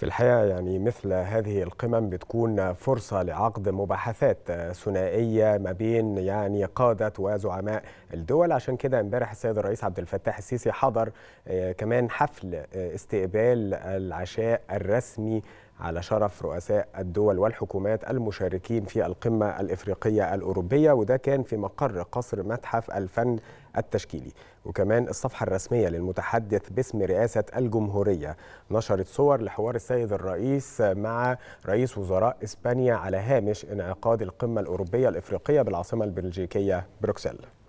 في الحقيقة يعني مثل هذه القمم بتكون فرصة لعقد مباحثات ثنائية ما بين يعني قادة وزعماء الدول عشان كده امبارح السيد الرئيس عبد الفتاح السيسي حضر آه، كمان حفل آه، استقبال العشاء الرسمي على شرف رؤساء الدول والحكومات المشاركين في القمة الإفريقية الأوروبية وده كان في مقر قصر متحف الفن التشكيلي وكمان الصفحة الرسمية للمتحدث باسم رئاسة الجمهورية نشرت صور لحوار السيد الرئيس مع رئيس وزراء إسبانيا على هامش انعقاد القمة الأوروبية الإفريقية بالعاصمة البلجيكية بروكسل